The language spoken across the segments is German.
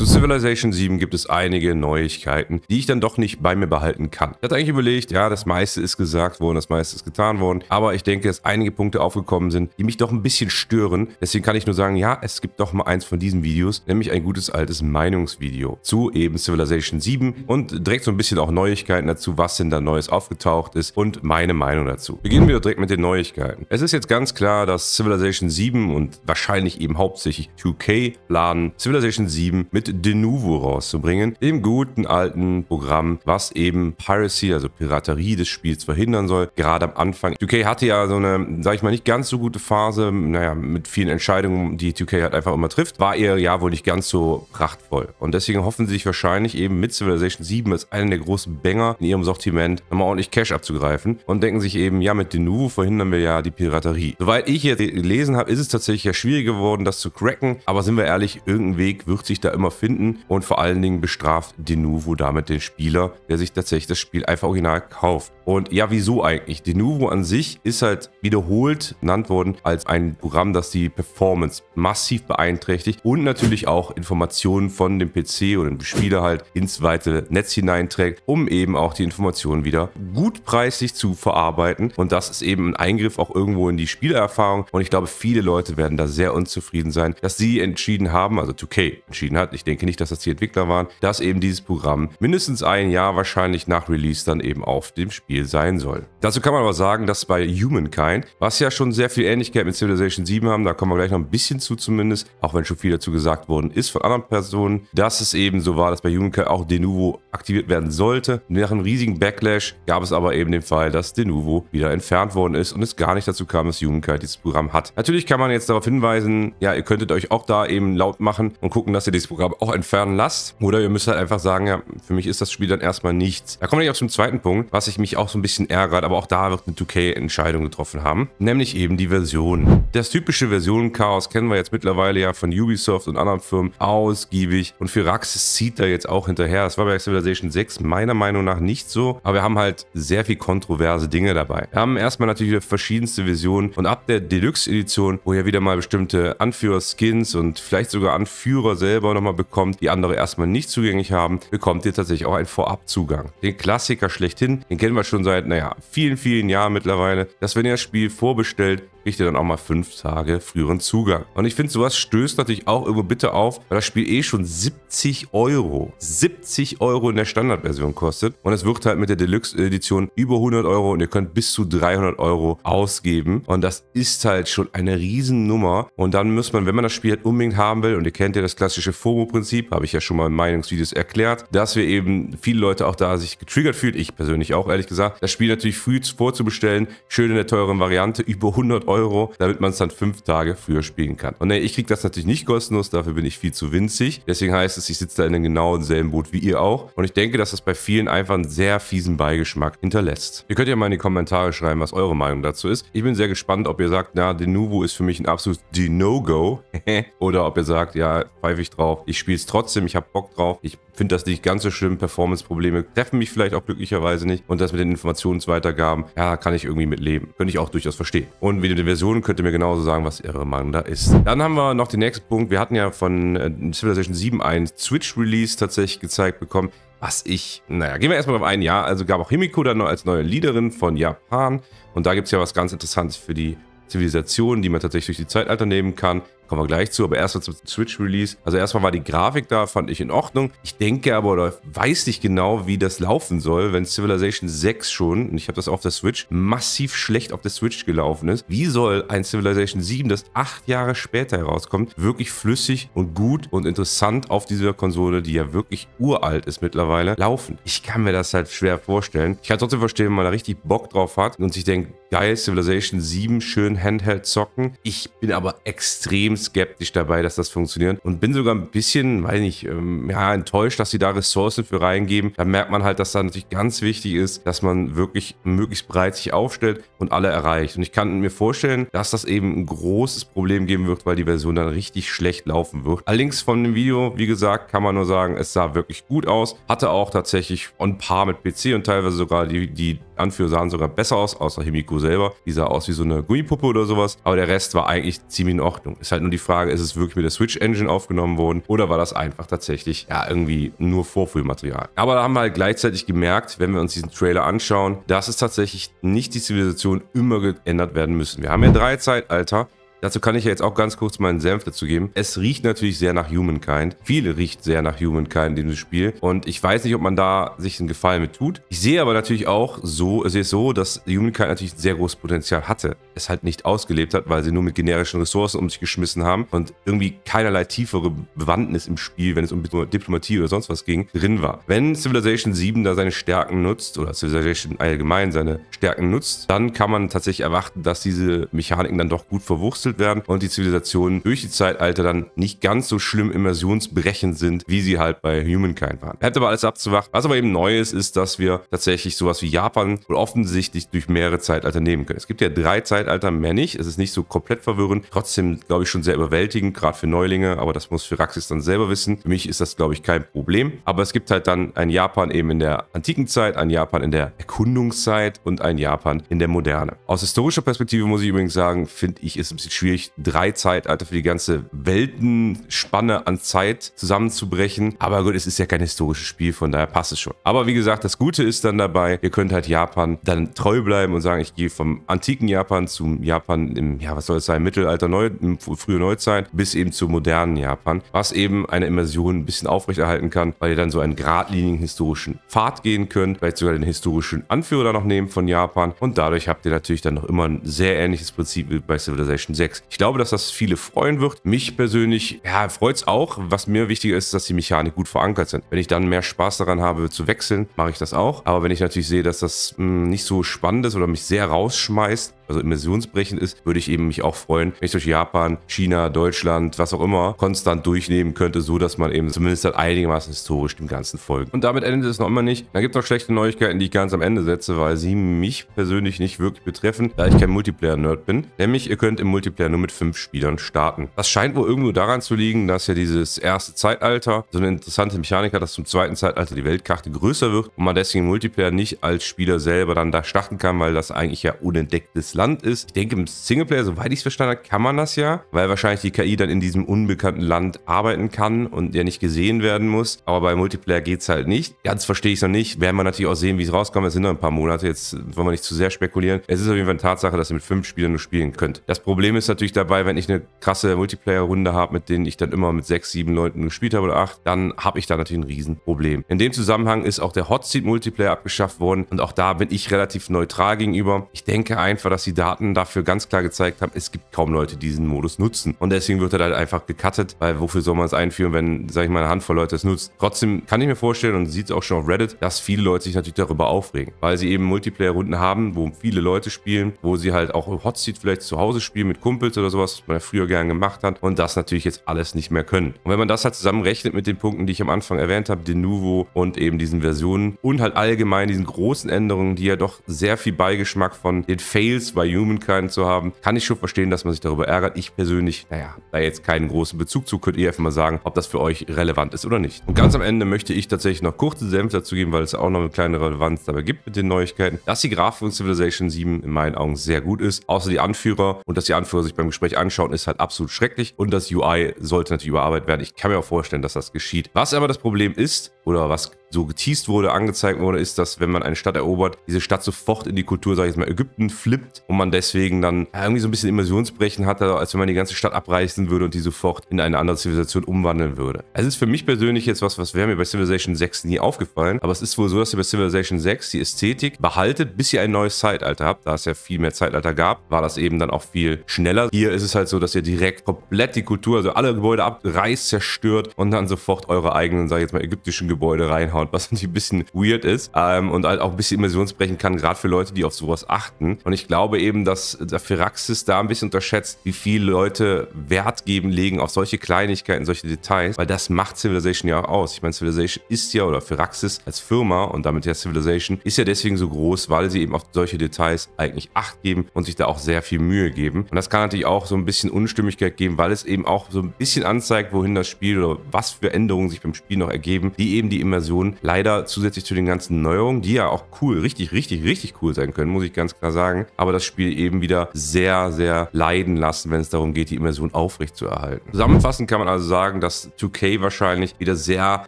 Zu Civilization 7 gibt es einige Neuigkeiten, die ich dann doch nicht bei mir behalten kann. Ich hatte eigentlich überlegt, ja, das meiste ist gesagt worden, das meiste ist getan worden, aber ich denke, dass einige Punkte aufgekommen sind, die mich doch ein bisschen stören. Deswegen kann ich nur sagen, ja, es gibt doch mal eins von diesen Videos, nämlich ein gutes altes Meinungsvideo zu eben Civilization 7 und direkt so ein bisschen auch Neuigkeiten dazu, was denn da Neues aufgetaucht ist und meine Meinung dazu. Beginnen wir direkt mit den Neuigkeiten. Es ist jetzt ganz klar, dass Civilization 7 und wahrscheinlich eben hauptsächlich 2K planen, Civilization 7 mit de Nouveau rauszubringen, im guten alten Programm, was eben Piracy, also Piraterie des Spiels verhindern soll, gerade am Anfang. 2K hatte ja so eine, sag ich mal, nicht ganz so gute Phase, naja, mit vielen Entscheidungen, die 2K halt einfach immer trifft, war ihr ja wohl nicht ganz so prachtvoll. Und deswegen hoffen sie sich wahrscheinlich eben mit Civilization 7 als einen der großen Banger in ihrem Sortiment nochmal ordentlich Cash abzugreifen und denken sich eben, ja, mit de Nouveau verhindern wir ja die Piraterie. Soweit ich jetzt gelesen habe, ist es tatsächlich ja schwierig geworden, das zu cracken, aber sind wir ehrlich, irgendein Weg wird sich da immer finden und vor allen Dingen bestraft Denuvo damit den Spieler, der sich tatsächlich das Spiel einfach original kauft. Und ja, wieso eigentlich? Denuvo an sich ist halt wiederholt genannt worden als ein Programm, das die Performance massiv beeinträchtigt und natürlich auch Informationen von dem PC oder dem Spieler halt ins weite Netz hineinträgt, um eben auch die Informationen wieder gut preislich zu verarbeiten. Und das ist eben ein Eingriff auch irgendwo in die Spielerfahrung. Und ich glaube, viele Leute werden da sehr unzufrieden sein, dass sie entschieden haben, also 2K entschieden hat, ich denke nicht, dass das die Entwickler waren, dass eben dieses Programm mindestens ein Jahr wahrscheinlich nach Release dann eben auf dem Spiel sein soll. Dazu kann man aber sagen, dass bei Humankind, was ja schon sehr viel Ähnlichkeit mit Civilization 7 haben, da kommen wir gleich noch ein bisschen zu zumindest, auch wenn schon viel dazu gesagt worden ist von anderen Personen, dass es eben so war, dass bei Humankind auch De Denuvo aktiviert werden sollte. Nach einem riesigen Backlash gab es aber eben den Fall, dass De Denuvo wieder entfernt worden ist und es gar nicht dazu kam, dass Humankind dieses Programm hat. Natürlich kann man jetzt darauf hinweisen, ja, ihr könntet euch auch da eben laut machen und gucken, dass ihr dieses Programm auch entfernen lasst. Oder ihr müsst halt einfach sagen, ja, für mich ist das Spiel dann erstmal nichts. Da komme ich auch zum zweiten Punkt, was ich mich auch so ein bisschen ärgert, aber auch da wird eine 2K-Entscheidung getroffen haben. Nämlich eben die Version. Das typische Version-Chaos kennen wir jetzt mittlerweile ja von Ubisoft und anderen Firmen ausgiebig. Und Firaxis zieht da jetzt auch hinterher. Das war bei Civilization 6 meiner Meinung nach nicht so. Aber wir haben halt sehr viel kontroverse Dinge dabei. Wir haben erstmal natürlich verschiedenste Versionen. Und ab der Deluxe-Edition, wo ja wieder mal bestimmte Anführer-Skins und vielleicht sogar Anführer selber nochmal bekommt, die andere erstmal nicht zugänglich haben, bekommt ihr tatsächlich auch einen Vorabzugang. Den Klassiker schlechthin, den kennen wir schon seit, naja, vielen, vielen Jahren mittlerweile, dass wenn ihr das Spiel vorbestellt, kriegt ihr dann auch mal fünf Tage früheren Zugang. Und ich finde, sowas stößt natürlich auch irgendwo bitte auf, weil das Spiel eh schon 70 Euro, 70 Euro in der Standardversion kostet. Und es wirkt halt mit der Deluxe-Edition über 100 Euro und ihr könnt bis zu 300 Euro ausgeben. Und das ist halt schon eine Riesennummer. Und dann muss man, wenn man das Spiel halt unbedingt haben will, und ihr kennt ja das klassische FOMO-Prinzip, habe ich ja schon mal in Meinungsvideos erklärt, dass wir eben viele Leute auch da sich getriggert fühlt, ich persönlich auch, ehrlich gesagt, das Spiel natürlich früh vorzubestellen, schön in der teuren Variante, über 100 Euro Euro, damit man es dann fünf Tage früher spielen kann. Und nee, äh, ich kriege das natürlich nicht kostenlos, dafür bin ich viel zu winzig. Deswegen heißt es, ich sitze da in dem genauen selben Boot wie ihr auch. Und ich denke, dass das bei vielen einfach einen sehr fiesen Beigeschmack hinterlässt. Ihr könnt ja mal in die Kommentare schreiben, was eure Meinung dazu ist. Ich bin sehr gespannt, ob ihr sagt, na, Denuvo ist für mich ein absolutes De-No-Go. Oder ob ihr sagt, ja, pfeife ich drauf. Ich spiele es trotzdem, ich habe Bock drauf. Ich finde das nicht ganz so schlimm. Performance-Probleme treffen mich vielleicht auch glücklicherweise nicht. Und das mit den Informationsweitergaben, ja, kann ich irgendwie mitleben. Könnte ich auch durchaus verstehen. Und wie dem den Versionen könnt ihr mir genauso sagen, was ihre Manga ist. Dann haben wir noch den nächsten Punkt. Wir hatten ja von äh, Civilization 7 ein Switch-Release tatsächlich gezeigt bekommen, was ich, naja, gehen wir erstmal auf ein Jahr. Also gab auch Himiko dann als neue Leaderin von Japan und da gibt es ja was ganz Interessantes für die Zivilisationen, die man tatsächlich durch die Zeitalter nehmen kann. Kommen wir gleich zu, aber erstmal zum Switch-Release. Also erstmal war die Grafik da, fand ich in Ordnung. Ich denke aber oder weiß nicht genau, wie das laufen soll, wenn Civilization 6 schon, und ich habe das auf der Switch, massiv schlecht auf der Switch gelaufen ist. Wie soll ein Civilization 7, das acht Jahre später herauskommt, wirklich flüssig und gut und interessant auf dieser Konsole, die ja wirklich uralt ist mittlerweile, laufen? Ich kann mir das halt schwer vorstellen. Ich kann trotzdem verstehen, wenn man da richtig Bock drauf hat und sich denkt, geil, Civilization 7, schön Handheld zocken. Ich bin aber extrem skeptisch dabei, dass das funktioniert und bin sogar ein bisschen, weiß nicht, ähm, ja, enttäuscht, dass sie da Ressourcen für reingeben. Da merkt man halt, dass da natürlich ganz wichtig ist, dass man wirklich möglichst breit sich aufstellt und alle erreicht. Und ich kann mir vorstellen, dass das eben ein großes Problem geben wird, weil die Version dann richtig schlecht laufen wird. Allerdings von dem Video, wie gesagt, kann man nur sagen, es sah wirklich gut aus. Hatte auch tatsächlich ein paar mit PC und teilweise sogar die, die Anführer sahen sogar besser aus, außer Himiko selber. Die sah aus wie so eine Gummipuppe oder sowas. Aber der Rest war eigentlich ziemlich in Ordnung. Ist halt nur die Frage, ist es wirklich mit der Switch Engine aufgenommen worden oder war das einfach tatsächlich ja irgendwie nur Vorführmaterial? Aber da haben wir halt gleichzeitig gemerkt, wenn wir uns diesen Trailer anschauen, dass es tatsächlich nicht die Zivilisation immer geändert werden müssen. Wir haben ja drei Zeitalter Dazu kann ich ja jetzt auch ganz kurz meinen Senf dazu geben. Es riecht natürlich sehr nach Humankind. Viele riecht sehr nach Humankind in diesem Spiel. Und ich weiß nicht, ob man da sich einen Gefallen mit tut. Ich sehe aber natürlich auch so, sehe es so, dass Humankind natürlich sehr großes Potenzial hatte. Es halt nicht ausgelebt hat, weil sie nur mit generischen Ressourcen um sich geschmissen haben und irgendwie keinerlei tiefere Bewandtnis im Spiel, wenn es um Diplomatie oder sonst was ging, drin war. Wenn Civilization 7 da seine Stärken nutzt oder Civilization allgemein seine Stärken nutzt, dann kann man tatsächlich erwarten, dass diese Mechaniken dann doch gut verwurzelt verwechselt werden und die Zivilisationen durch die Zeitalter dann nicht ganz so schlimm immersionsbrechend sind, wie sie halt bei Humankind waren. Bleibt aber alles abzuwarten. Was aber eben neu ist, ist, dass wir tatsächlich sowas wie Japan wohl offensichtlich durch mehrere Zeitalter nehmen können. Es gibt ja drei Zeitalter, mehr nicht. Es ist nicht so komplett verwirrend. Trotzdem, glaube ich, schon sehr überwältigend, gerade für Neulinge. Aber das muss Phiraxis dann selber wissen. Für mich ist das, glaube ich, kein Problem. Aber es gibt halt dann ein Japan eben in der antiken Zeit, ein Japan in der Erkundungszeit und ein Japan in der Moderne. Aus historischer Perspektive muss ich übrigens sagen, finde ich es ein bisschen schwierig, drei Zeitalter für die ganze Weltenspanne an Zeit zusammenzubrechen. Aber gut, es ist ja kein historisches Spiel, von daher passt es schon. Aber wie gesagt, das Gute ist dann dabei, ihr könnt halt Japan dann treu bleiben und sagen, ich gehe vom antiken Japan zum Japan im, ja, was soll es sein, Mittelalter, Neu, frühe Neuzeit, bis eben zum modernen Japan, was eben eine Immersion ein bisschen aufrechterhalten kann, weil ihr dann so einen geradlinigen historischen Pfad gehen könnt, vielleicht sogar den historischen Anführer noch nehmen von Japan und dadurch habt ihr natürlich dann noch immer ein sehr ähnliches Prinzip wie bei Civilization 6 6. Ich glaube, dass das viele freuen wird. Mich persönlich ja, freut es auch. Was mir wichtiger ist, dass die Mechanik gut verankert sind. Wenn ich dann mehr Spaß daran habe zu wechseln, mache ich das auch. Aber wenn ich natürlich sehe, dass das mh, hm, nicht so spannend ist oder mich sehr rausschmeißt, also immersionsbrechend ist, würde ich eben mich auch freuen, wenn ich durch Japan, China, Deutschland, was auch immer, konstant durchnehmen könnte, so dass man eben zumindest halt einigermaßen historisch dem Ganzen folgt. Und damit endet es noch immer nicht. Da gibt es noch schlechte Neuigkeiten, die ich ganz am Ende setze, weil sie mich persönlich nicht wirklich betreffen, da ich kein Multiplayer-Nerd bin. Nämlich, ihr könnt im Multiplayer nur mit fünf Spielern starten. Das scheint wohl irgendwo daran zu liegen, dass ja dieses erste Zeitalter so eine interessante Mechanik hat, dass zum zweiten Zeitalter die Weltkarte größer wird und man deswegen im Multiplayer nicht als Spieler selber dann da starten kann, weil das eigentlich ja unentdecktes Land Land ist. Ich denke, im Singleplayer, soweit ich es verstanden habe, kann man das ja, weil wahrscheinlich die KI dann in diesem unbekannten Land arbeiten kann und ja nicht gesehen werden muss. Aber bei Multiplayer geht es halt nicht. Ganz verstehe ich es noch nicht. Werden wir natürlich auch sehen, wie es rauskommt. Es sind noch ein paar Monate. Jetzt wollen wir nicht zu sehr spekulieren. Es ist auf jeden Fall eine Tatsache, dass ihr mit fünf Spielern nur spielen könnt. Das Problem ist natürlich dabei, wenn ich eine krasse Multiplayer-Runde habe, mit denen ich dann immer mit sechs, sieben Leuten gespielt habe oder acht, dann habe ich da natürlich ein Riesenproblem. In dem Zusammenhang ist auch der Hotseat-Multiplayer abgeschafft worden und auch da bin ich relativ neutral gegenüber. Ich denke einfach, dass die die Daten dafür ganz klar gezeigt haben, es gibt kaum Leute, die diesen Modus nutzen. Und deswegen wird er halt einfach gecuttet, weil wofür soll man es einführen, wenn, sag ich mal, eine Handvoll Leute es nutzt. Trotzdem kann ich mir vorstellen und sieht es auch schon auf Reddit, dass viele Leute sich natürlich darüber aufregen, weil sie eben Multiplayer-Runden haben, wo viele Leute spielen, wo sie halt auch Hot Seat vielleicht zu Hause spielen mit Kumpels oder sowas, was man ja früher gern gemacht hat und das natürlich jetzt alles nicht mehr können. Und wenn man das halt zusammenrechnet mit den Punkten, die ich am Anfang erwähnt habe, den Nuvo und eben diesen Versionen und halt allgemein diesen großen Änderungen, die ja doch sehr viel Beigeschmack von den Fails, bei Humankind zu haben, kann ich schon verstehen, dass man sich darüber ärgert. Ich persönlich, naja, da jetzt keinen großen Bezug zu, könnt ihr einfach mal sagen, ob das für euch relevant ist oder nicht. Und ganz am Ende möchte ich tatsächlich noch kurze Senf dazu geben, weil es auch noch eine kleine Relevanz dabei gibt mit den Neuigkeiten, dass die Grafik von Civilization 7 in meinen Augen sehr gut ist, außer die Anführer und dass die Anführer sich beim Gespräch anschauen, ist halt absolut schrecklich und das UI sollte natürlich überarbeitet werden. Ich kann mir auch vorstellen, dass das geschieht. Was aber das Problem ist, oder was so geteased wurde, angezeigt wurde, ist, dass wenn man eine Stadt erobert, diese Stadt sofort in die Kultur, sage ich jetzt mal, Ägypten flippt und man deswegen dann irgendwie so ein bisschen Immersionsbrechen hatte, als wenn man die ganze Stadt abreißen würde und die sofort in eine andere Zivilisation umwandeln würde. Es ist für mich persönlich jetzt was, was wäre mir bei Civilization 6 nie aufgefallen, aber es ist wohl so, dass ihr bei Civilization 6 die Ästhetik behaltet, bis ihr ein neues Zeitalter habt. Da es ja viel mehr Zeitalter gab, war das eben dann auch viel schneller. Hier ist es halt so, dass ihr direkt komplett die Kultur, also alle Gebäude abreißt, zerstört und dann sofort eure eigenen, sage ich jetzt mal, ägyptischen Gebäude Gebäude reinhaut, was natürlich ein bisschen weird ist ähm, und halt auch ein bisschen immersionsbrechen kann, gerade für Leute, die auf sowas achten. Und ich glaube eben, dass der Phyraxis da ein bisschen unterschätzt, wie viele Leute Wert geben, legen auf solche Kleinigkeiten, solche Details, weil das macht Civilization ja auch aus. Ich meine, Civilization ist ja, oder Phyraxis als Firma und damit ja Civilization, ist ja deswegen so groß, weil sie eben auf solche Details eigentlich Acht geben und sich da auch sehr viel Mühe geben. Und das kann natürlich auch so ein bisschen Unstimmigkeit geben, weil es eben auch so ein bisschen anzeigt, wohin das Spiel oder was für Änderungen sich beim Spiel noch ergeben, die eben eben die Immersion leider zusätzlich zu den ganzen Neuerungen, die ja auch cool, richtig, richtig, richtig cool sein können, muss ich ganz klar sagen. Aber das Spiel eben wieder sehr, sehr leiden lassen, wenn es darum geht, die Immersion aufrecht zu erhalten. Zusammenfassend kann man also sagen, dass 2K wahrscheinlich wieder sehr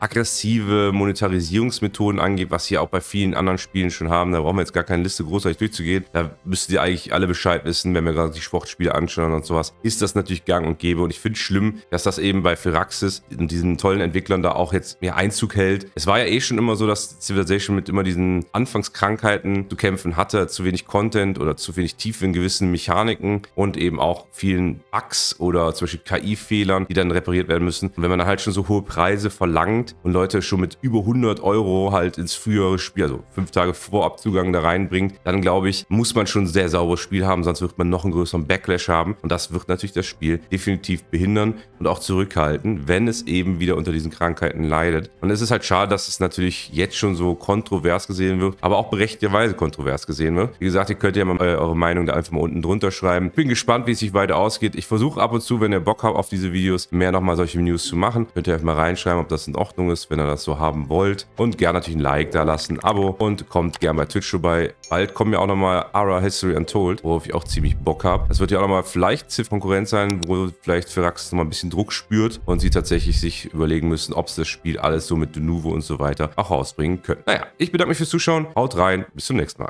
aggressive Monetarisierungsmethoden angeht, was hier auch bei vielen anderen Spielen schon haben. Da brauchen wir jetzt gar keine Liste großartig durchzugehen. Da müsst ihr eigentlich alle Bescheid wissen, wenn wir gerade die Sportspiele anschauen und sowas, ist das natürlich gang und gäbe. Und ich finde es schlimm, dass das eben bei Firaxis und diesen tollen Entwicklern da auch jetzt mehr Einzug hält. Es war ja eh schon immer so, dass Civilization mit immer diesen Anfangskrankheiten zu kämpfen hatte, zu wenig Content oder zu wenig Tiefe in gewissen Mechaniken und eben auch vielen Bugs oder zum Beispiel KI-Fehlern, die dann repariert werden müssen. Und wenn man dann halt schon so hohe Preise verlangt und Leute schon mit über 100 Euro halt ins frühere Spiel, also fünf Tage vor Abzugang da reinbringt, dann glaube ich, muss man schon ein sehr sauberes Spiel haben, sonst wird man noch einen größeren Backlash haben. Und das wird natürlich das Spiel definitiv behindern und auch zurückhalten, wenn es eben wieder unter diesen Krankheiten leidet. Und es ist ist halt schade, dass es natürlich jetzt schon so kontrovers gesehen wird, aber auch berechtigterweise kontrovers gesehen wird. Wie gesagt, ihr könnt ja mal äh, eure Meinung da einfach mal unten drunter schreiben. bin gespannt, wie es sich weiter ausgeht. Ich versuche ab und zu, wenn ihr Bock habt auf diese Videos, mehr nochmal solche News zu machen. Könnt ihr einfach mal reinschreiben, ob das in Ordnung ist, wenn ihr das so haben wollt. Und gerne natürlich ein Like da lassen, ein Abo und kommt gerne bei Twitch vorbei. Bald kommen ja auch nochmal Ara History Untold, worauf ich auch ziemlich Bock habe. Das wird ja auch nochmal vielleicht Ziff Konkurrenz sein, wo vielleicht Ferax nochmal ein bisschen Druck spürt und sie tatsächlich sich überlegen müssen, ob es das Spiel alles so mit Denuvo und so weiter auch rausbringen können. Naja, ich bedanke mich fürs Zuschauen. Haut rein, bis zum nächsten Mal.